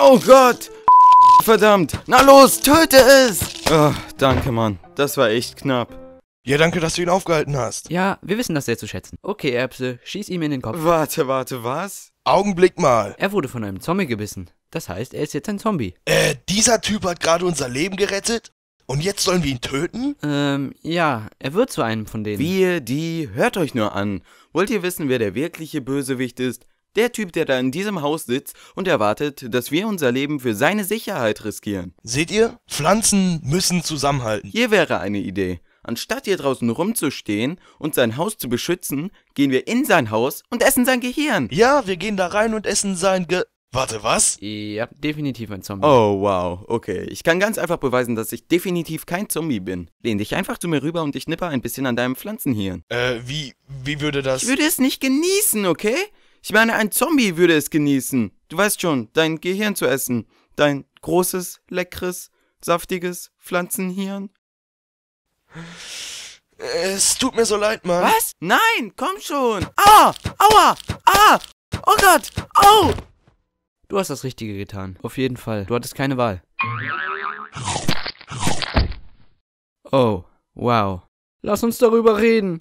Oh Gott! Verdammt! Na los, töte es! Oh, danke, Mann. Das war echt knapp. Ja, danke, dass du ihn aufgehalten hast. Ja, wir wissen das sehr zu schätzen. Okay, Erbse, schieß ihm in den Kopf. Warte, warte, was? Augenblick mal. Er wurde von einem Zombie gebissen. Das heißt, er ist jetzt ein Zombie. Äh, dieser Typ hat gerade unser Leben gerettet? Und jetzt sollen wir ihn töten? Ähm, ja, er wird zu einem von denen. Wir, die, hört euch nur an. Wollt ihr wissen, wer der wirkliche Bösewicht ist? Der Typ, der da in diesem Haus sitzt und erwartet, dass wir unser Leben für seine Sicherheit riskieren. Seht ihr? Pflanzen müssen zusammenhalten. Hier wäre eine Idee. Anstatt hier draußen rumzustehen und sein Haus zu beschützen, gehen wir in sein Haus und essen sein Gehirn. Ja, wir gehen da rein und essen sein Ge... Warte, was? Ja, definitiv ein Zombie. Oh, wow. Okay, ich kann ganz einfach beweisen, dass ich definitiv kein Zombie bin. Lehn dich einfach zu mir rüber und ich nippe ein bisschen an deinem Pflanzenhirn. Äh, wie, wie würde das... Ich würde es nicht genießen, okay? Ich meine, ein Zombie würde es genießen. Du weißt schon, dein Gehirn zu essen. Dein großes, leckeres, saftiges Pflanzenhirn. Es tut mir so leid, Mann. Was? Nein, komm schon. Ah, aua, ah, oh Gott, au. Du hast das Richtige getan. Auf jeden Fall. Du hattest keine Wahl. Oh, wow. Lass uns darüber reden.